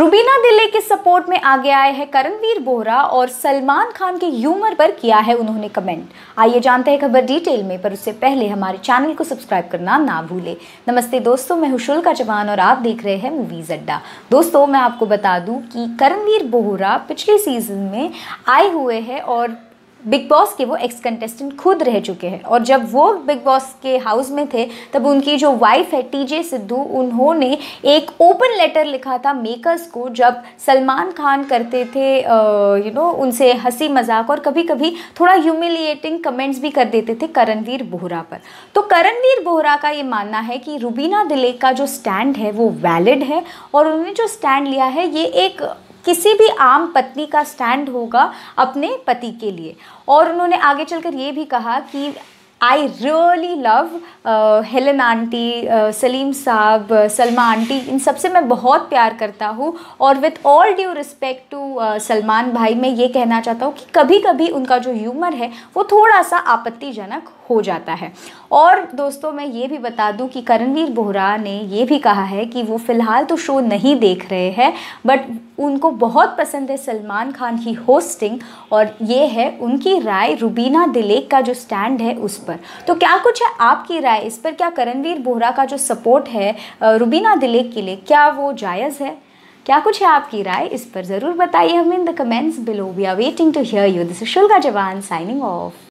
रुबीना दिल्ली के सपोर्ट में आगे आए हैं करणवीर बोहरा और सलमान खान के ह्यूमर पर किया है उन्होंने कमेंट आइए जानते हैं खबर डिटेल में पर उससे पहले हमारे चैनल को सब्सक्राइब करना ना भूले नमस्ते दोस्तों मैं हुशुल का जवान और आप देख रहे हैं मूवीज अड्डा दोस्तों मैं आपको बता दूं कि करणवीर बोहरा पिछले सीजन में आए हुए हैं और बिग बॉस के वो एक्स कंटेस्टेंट खुद रह चुके हैं और जब वो बिग बॉस के हाउस में थे तब उनकी जो वाइफ है टीजे सिद्धू उन्होंने एक ओपन लेटर लिखा था मेकर्स को जब सलमान खान करते थे यू नो उनसे हंसी मजाक और कभी कभी थोड़ा ह्यूमिलिएटिंग कमेंट्स भी कर देते थे करणवीर बोहरा पर तो करणवीर बोहरा का ये मानना है कि रूबीना दिले का जो स्टैंड है वो वैलिड है और उन्होंने जो स्टैंड लिया है ये एक किसी भी आम पत्नी का स्टैंड होगा अपने पति के लिए और उन्होंने आगे चलकर ये भी कहा कि I really love Helen aunty Salim Sahab Salma aunty इन सबसे मैं बहुत प्यार करता हूँ और with all due respect to Salman Bhai मैं ये कहना चाहता हूँ कि कभी कभी उनका जो ह्यूमर है वो थोड़ा सा आपत्तिजनक हो जाता है और दोस्तों मैं ये भी बता दूं कि करणवीर बोहरा ने ये भी कहा है कि वो फ़िलहाल तो शो नहीं देख रहे हैं बट उनको बहुत पसंद है सलमान खान की होस्टिंग और ये है उनकी राय रुबीना दिलेक का जो स्टैंड है उस पर पर तो क्या कुछ है आपकी राय इस पर क्या करणवीर बोहरा का जो सपोर्ट है रुबीना दिलेक के लिए क्या वो जायज़ है क्या कुछ है आपकी राय इस पर ज़रूर बताइए हमें in the comments below we are waiting to hear you this शुल्का जवान साइनिंग ऑफ